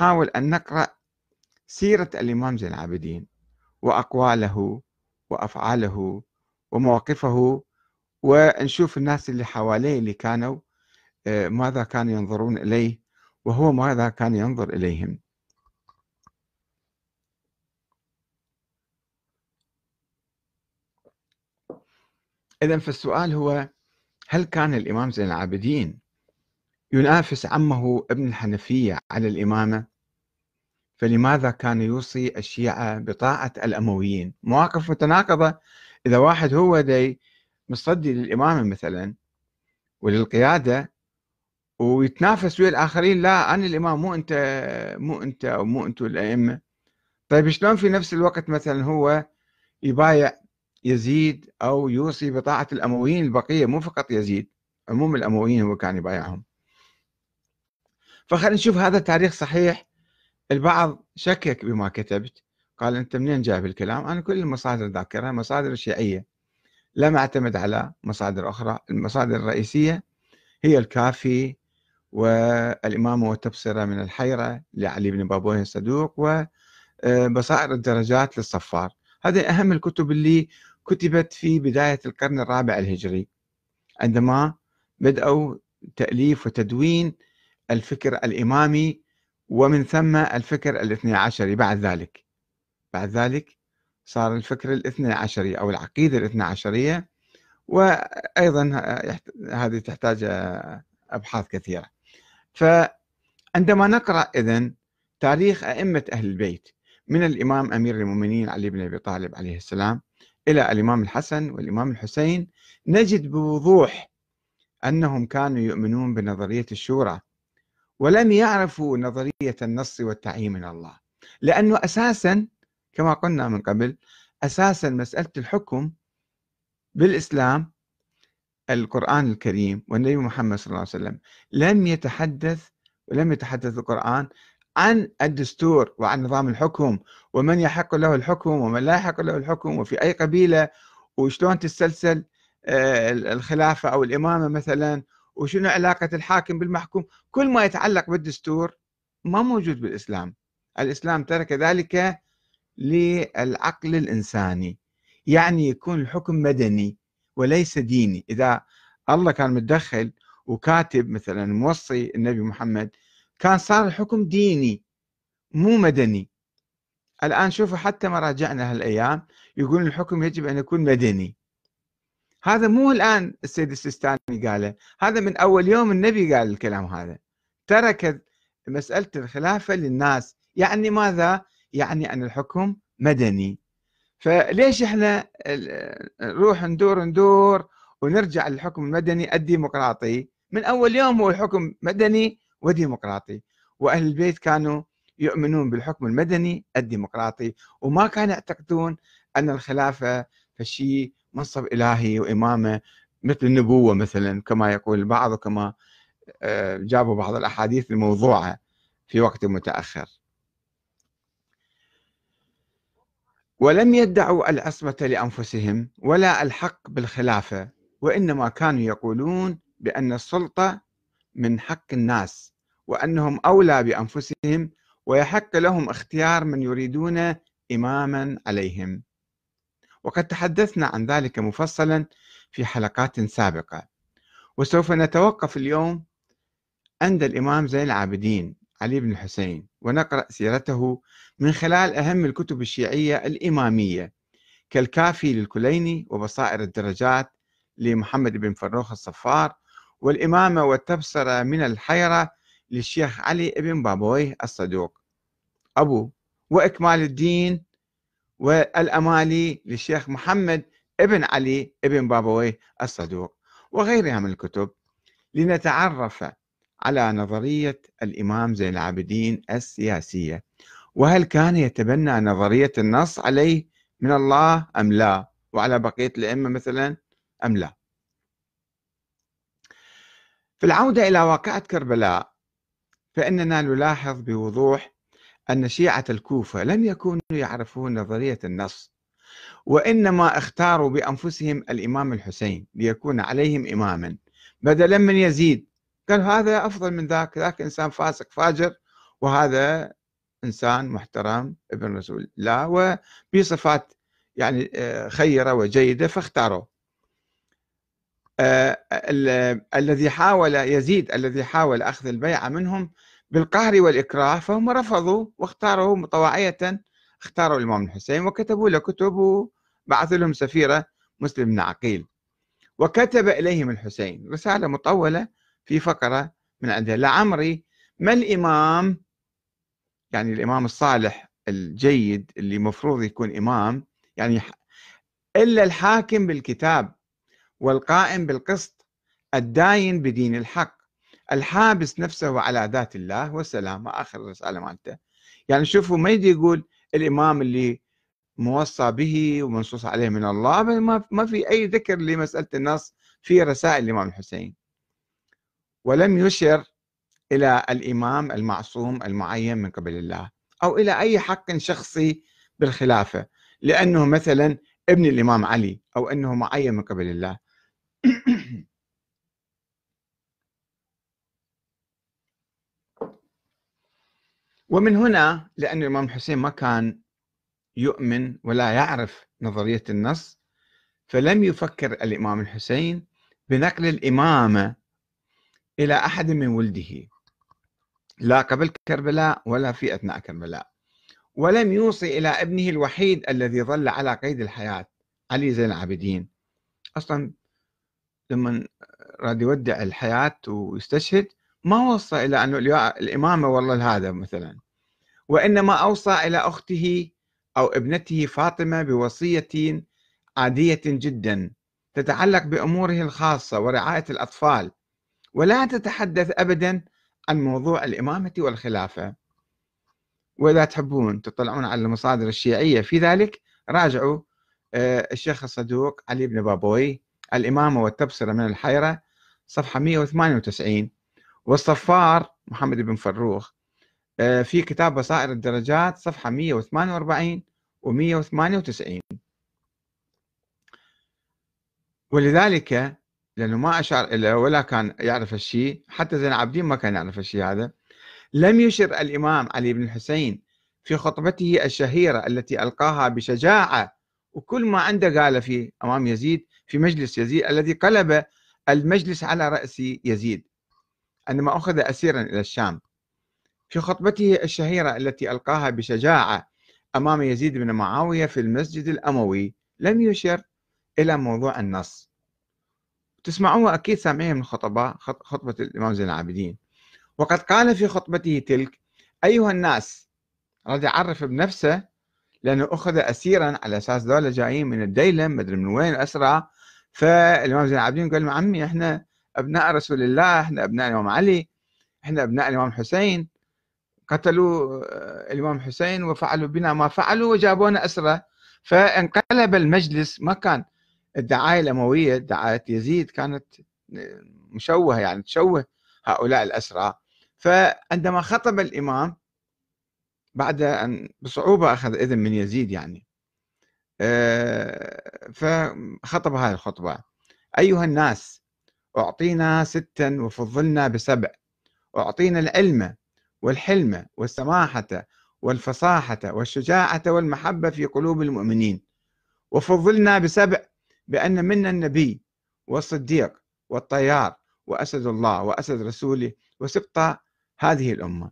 نحاول أن نقرأ سيرة الإمام زين العابدين وأقواله وأفعاله ومواقفه ونشوف الناس اللي حواليه اللي كانوا آه، ماذا كانوا ينظرون إليه وهو ماذا كان ينظر إليهم إذا فالسؤال هو هل كان الإمام زين العابدين ينافس عمه ابن الحنفية على الإمامة فلماذا كان يوصي الشيعة بطاعة الأمويين مواقف متناقضة إذا واحد هو دي مصدي للإمامة مثلا وللقيادة ويتنافس ويا الآخرين لا أنا الإمام مو أنت مو أنت أو مو أنتوا الأئمة طيب شلون في نفس الوقت مثلا هو يبايع يزيد أو يوصي بطاعة الأمويين البقية مو فقط يزيد عموم الأمويين هو كان يبايعهم فخلينا نشوف هذا التاريخ صحيح البعض شكك بما كتبت قال أنت منين جايب الكلام أنا كل المصادر ذاكرها مصادر شيعية لم أعتمد على مصادر أخرى المصادر الرئيسية هي الكافي والإمامة والتبصرة من الحيرة لعلي بن بابوه الصدوق وبصائر آه، الدرجات للصفار هذه أهم الكتب اللي كتبت في بداية القرن الرابع الهجري عندما بدأوا تأليف وتدوين الفكر الإمامي ومن ثم الفكر الاثني عشري بعد ذلك بعد ذلك صار الفكر الاثني عشري أو العقيدة الاثني عشرية وأيضا هذه تحتاج أبحاث كثيرة فعندما نقرأ إذن تاريخ أئمة أهل البيت من الإمام أمير المؤمنين علي بن أبي طالب عليه السلام إلى الإمام الحسن والإمام الحسين نجد بوضوح أنهم كانوا يؤمنون بنظرية الشورى ولم يعرفوا نظرية النص والتعيين من الله لأنه أساسا كما قلنا من قبل أساسا مسألة الحكم بالإسلام القرآن الكريم والنبي محمد صلى الله عليه وسلم لم يتحدث ولم يتحدث القرآن عن الدستور وعن نظام الحكم ومن يحق له الحكم ومن لا يحق له الحكم وفي أي قبيلة وشلون تتسلسل آه، الخلافة أو الإمامة مثلا وشنو علاقة الحاكم بالمحكوم كل ما يتعلق بالدستور ما موجود بالإسلام الإسلام ترك ذلك للعقل الإنساني يعني يكون الحكم مدني وليس ديني إذا الله كان متدخل وكاتب مثلا موصي النبي محمد كان صار الحكم ديني مو مدني الآن شوفوا حتى مراجعنا هالأيام يقول الحكم يجب أن يكون مدني هذا مو الآن السيد السيستاني قاله هذا من أول يوم النبي قال الكلام هذا ترك مسألة الخلافة للناس يعني ماذا؟ يعني أن الحكم مدني فليش احنا نروح ندور ندور ونرجع للحكم المدني الديمقراطي من أول يوم هو الحكم مدني وديمقراطي وأهل البيت كانوا يؤمنون بالحكم المدني الديمقراطي وما كانوا يعتقدون أن الخلافة فشيء منصب إلهي وإمامة مثل النبوة مثلا كما يقول البعض وكما آه، جابوا بعض الأحاديث الموضوعة في وقت متأخر ولم يدعوا العصمة لأنفسهم ولا الحق بالخلافة وإنما كانوا يقولون بأن السلطة من حق الناس وأنهم أولى بأنفسهم ويحق لهم اختيار من يريدون إماما عليهم وقد تحدثنا عن ذلك مفصلا في حلقات سابقة وسوف نتوقف اليوم عند الإمام زين العابدين علي بن الحسين ونقرأ سيرته من خلال أهم الكتب الشيعية الإمامية كالكافي للكليني وبصائر الدرجات لمحمد بن فروخ الصفار والإمامة والتبصرة من الحيرة للشيخ علي بن بابويه الصدوق أبو وإكمال الدين والأمالي للشيخ محمد ابن علي ابن بابويه الصدوق وغيرها من الكتب لنتعرف على نظرية الإمام زين العابدين السياسية وهل كان يتبنى نظرية النص عليه من الله أم لا وعلى بقية الأئمة مثلا أم لا في العودة إلى واقعة كربلاء فإننا نلاحظ بوضوح أن شيعة الكوفة لم يكونوا يعرفون نظرية النص وإنما اختاروا بأنفسهم الإمام الحسين ليكون عليهم إماما بدلا من يزيد قال هذا أفضل من ذاك ذاك إنسان فاسق فاجر وهذا إنسان محترم ابن رسول الله وبصفات يعني آه، خيرة وجيدة فاختاروا آه، الذي حاول يزيد الذي حاول أخذ البيعة منهم بالقهر والإكراه فهم رفضوا واختاروا طواعية اختاروا الإمام الحسين وكتبوا له كتب وبعثوا لهم سفيرة مسلم بن عقيل وكتب إليهم الحسين رسالة مطولة في فقرة من عندها لعمري ما الإمام يعني الإمام الصالح الجيد اللي مفروض يكون إمام يعني إلا الحاكم بالكتاب والقائم بالقسط الداين بدين الحق الحابس نفسه على ذات الله والسلامة آخر الرسالة مالته يعني شوفوا ما يجي يقول الإمام اللي موصى به ومنصوص عليه من الله ما في أي ذكر لمسألة النص في رسائل الإمام الحسين ولم يشر إلى الإمام المعصوم المعين من قبل الله أو إلى أي حق شخصي بالخلافة لأنه مثلا ابن الإمام علي أو أنه معين من قبل الله ومن هنا لأن الإمام حسين ما كان يؤمن ولا يعرف نظرية النص فلم يفكر الإمام الحسين بنقل الإمامة إلى أحد من ولده لا قبل كربلاء ولا في أثناء كربلاء ولم يوصي إلى ابنه الوحيد الذي ظل على قيد الحياة علي زين العابدين أصلا لما راد يودع الحياة ويستشهد ما وصى إلى أن الإمامة والله لهذا مثلا وإنما أوصى إلى أخته أو ابنته فاطمة بوصية عادية جدا تتعلق بأموره الخاصة ورعاية الأطفال ولا تتحدث أبدا عن موضوع الإمامة والخلافة وإذا تحبون تطلعون على المصادر الشيعية في ذلك راجعوا آه، الشيخ الصدوق علي بن بابوي الإمامة والتبصرة من الحيرة صفحة 198 والصفار محمد بن فروخ آه، في كتاب بصائر الدرجات صفحة 148 و 198 ولذلك لأنه ما أشار إلى ولا كان يعرف الشيء حتى زين العابدين ما كان يعرف الشيء هذا لم يشر الإمام علي بن الحسين في خطبته الشهيرة التي ألقاها بشجاعة وكل ما عنده قال في أمام يزيد في مجلس يزيد الذي قلب المجلس على رأس يزيد عندما أخذ أسيرا إلى الشام في خطبته الشهيرة التي ألقاها بشجاعة أمام يزيد بن معاوية في المسجد الأموي لم يشر إلى موضوع النص تسمعوها أكيد سامعين من خطباء خطبة الإمام زين العابدين وقد قال في خطبته تلك أيها الناس رد يعرف بنفسه لأنه أخذ أسيرا على أساس دولة جايين من الديلم مدري من وين أسرع فالإمام زين العابدين قال عمي إحنا أبناء رسول الله إحنا أبناء الإمام علي إحنا أبناء الإمام حسين قتلوا آه، الإمام حسين وفعلوا بنا ما فعلوا وجابونا أسرة فانقلب المجلس ما كان الدعاية الأموية دعاية يزيد كانت آه، مشوهة يعني تشوه هؤلاء الأسرى فعندما خطب الإمام بعد أن بصعوبة أخذ إذن من يزيد يعني آه، فخطب هذه الخطبة أيها الناس أعطينا ستا وفضلنا بسبع أعطينا العلم والحلم والسماحة والفصاحة والشجاعة والمحبة في قلوب المؤمنين وفضلنا بسبع بأن منا النبي والصديق والطيار وأسد الله وأسد رسوله وسبط هذه الأمة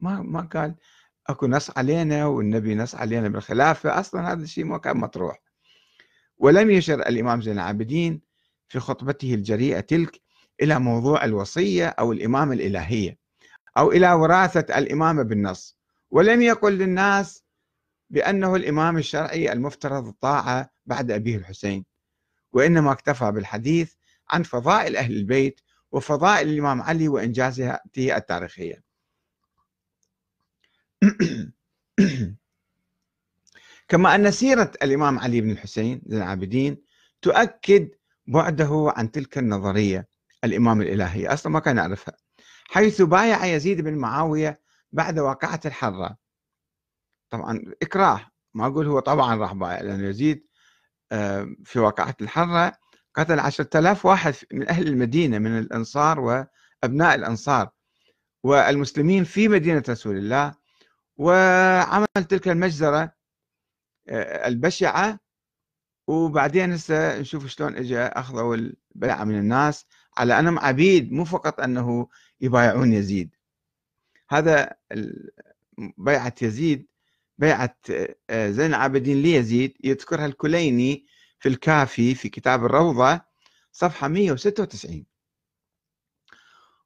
ما ما قال اكو نص علينا والنبي نص علينا بالخلافة أصلا هذا الشيء ما كان مطروح ولم يشر الإمام زين العابدين في خطبته الجريئة تلك إلى موضوع الوصية أو الإمامة الإلهية أو إلى وراثة الإمامة بالنص ولم يقل للناس بأنه الإمام الشرعي المفترض الطاعة بعد أبيه الحسين وإنما اكتفى بالحديث عن فضائل أهل البيت وفضائل الإمام علي وإنجازاته التاريخية كما أن سيرة الإمام علي بن الحسين للعابدين تؤكد بعده عن تلك النظرية الإمام الإلهي أصلا ما كان يعرفها حيث بايع يزيد بن معاوية بعد واقعة الحرة طبعا إكراه ما أقول هو طبعا راح بايع لأن يزيد آه، في واقعة الحرة قتل عشرة آلاف واحد من أهل المدينة من الأنصار وأبناء الأنصار والمسلمين في مدينة رسول الله وعمل تلك المجزرة آه، البشعة وبعدين هسه نشوف شلون اجى اخذوا البيعه من الناس على انهم عبيد مو فقط انه يبايعون يزيد هذا بيعه يزيد بيعه آه، زين العابدين ليزيد يذكرها الكليني في الكافي في كتاب الروضه صفحه 196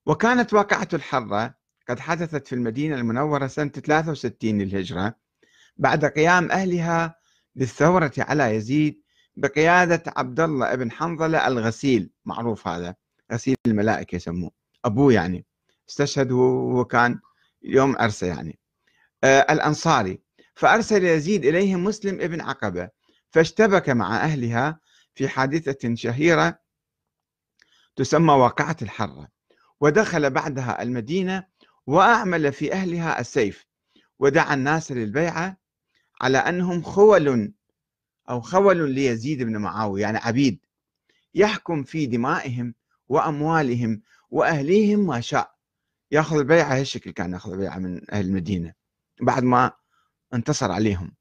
وكانت واقعه الحره قد حدثت في المدينه المنوره سنه 63 للهجره بعد قيام اهلها بالثوره على يزيد بقيادة عبد الله بن حنظلة الغسيل معروف هذا غسيل الملائكة يسموه أبوه يعني استشهد وهو كان يوم عرسه يعني آه الأنصاري فأرسل يزيد إليهم مسلم ابن عقبة فاشتبك مع أهلها في حادثة شهيرة تسمى واقعة الحرة ودخل بعدها المدينة وأعمل في أهلها السيف ودعا الناس للبيعة على أنهم خول أو خول ليزيد بن معاوية يعني عبيد يحكم في دمائهم وأموالهم وأهليهم ما شاء ياخذ البيعة هالشكل كان ياخذ البيعة من أهل المدينة بعد ما انتصر عليهم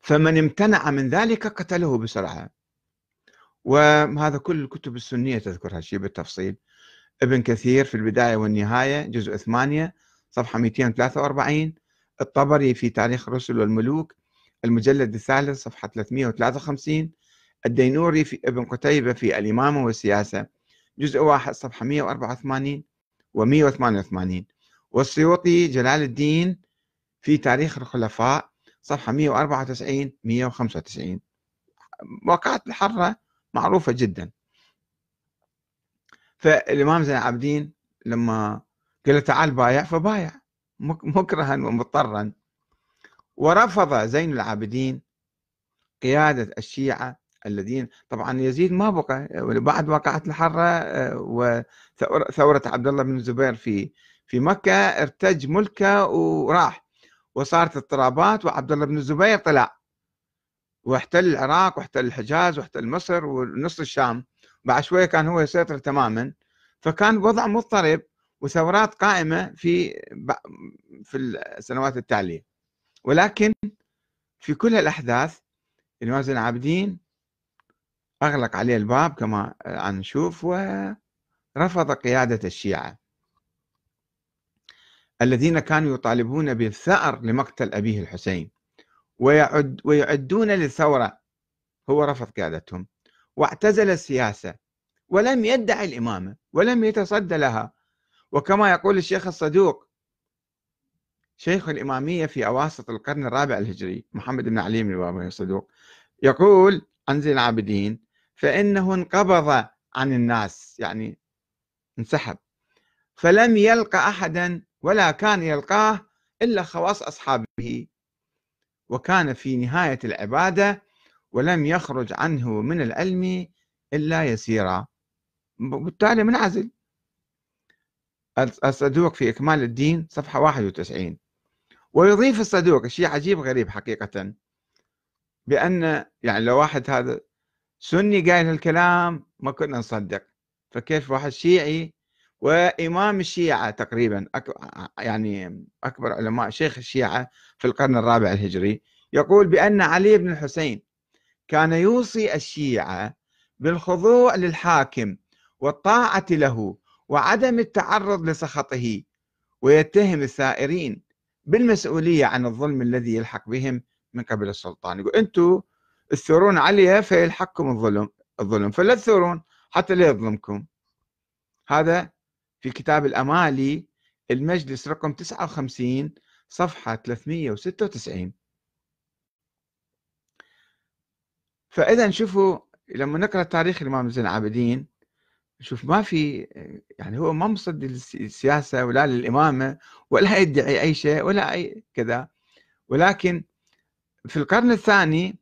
فمن امتنع من ذلك قتله بسرعة وهذا كل الكتب السنية تذكر هالشيء بالتفصيل ابن كثير في البداية والنهاية جزء 8 صفحة 243 الطبري في تاريخ الرسل والملوك المجلد الثالث صفحة 353 الدينوري في ابن قتيبة في الإمامة والسياسة جزء واحد صفحة 184 و 188 والسيوطي جلال الدين في تاريخ الخلفاء صفحة 194 195 واقعة الحرة معروفة جدا فالإمام زين العابدين لما قال له تعال بايع فبايع مكرها ومضطرا ورفض زين العابدين قيادة الشيعة الذين طبعا يزيد ما بقى بعد واقعة الحرة آه، وثورة عبد الله بن الزبير في في مكة ارتج ملكه وراح وصارت اضطرابات وعبد الله بن الزبير طلع واحتل العراق واحتل الحجاز واحتل مصر ونص الشام بعد شوية كان هو يسيطر تماما فكان وضع مضطرب وثورات قائمة في في السنوات التالية ولكن في كل الأحداث المازن عابدين أغلق عليه الباب كما الآن نشوف ورفض قيادة الشيعة الذين كانوا يطالبون بالثأر لمقتل أبيه الحسين ويعد ويعدون للثورة هو رفض قيادتهم واعتزل السياسة ولم يدعي الإمامة ولم يتصدى لها وكما يقول الشيخ الصدوق شيخ الإمامية في أواسط القرن الرابع الهجري محمد بن علي بن بابوي صدوق يقول عن زين العابدين فإنه انقبض عن الناس يعني انسحب فلم يلقى أحدا ولا كان يلقاه إلا خواص أصحابه وكان في نهاية العبادة ولم يخرج عنه من العلم إلا يسيرا وبالتالي منعزل الصدوق في إكمال الدين صفحة 91 ويضيف الصدوق شيء عجيب غريب حقيقة بأن يعني لو واحد هذا سني قايل هالكلام ما كنا نصدق فكيف واحد شيعي وإمام الشيعة تقريبا يعني أكبر علماء شيخ الشيعة في القرن الرابع الهجري يقول بأن علي بن الحسين كان يوصي الشيعة بالخضوع للحاكم والطاعة له وعدم التعرض لسخطه ويتهم الثائرين بالمسؤولية عن الظلم الذي يلحق بهم من قبل السلطان يقول أنتم تثورون عليها فيلحقكم الظلم الظلم فلا تثورون حتى لا يظلمكم هذا في كتاب الأمالي المجلس رقم 59 صفحة 396 فإذا شوفوا لما نقرأ تاريخ الإمام زين العابدين شوف ما في يعني هو ما مصد للسياسه ولا للامامه ولا يدعي اي شيء ولا اي كذا ولكن في القرن الثاني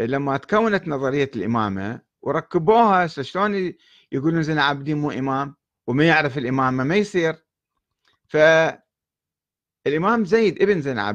لما تكونت نظريه الامامه وركبوها شلون يقولون زين عابدين مو امام وما يعرف الامامه ما يصير فالامام زيد ابن زين العابدين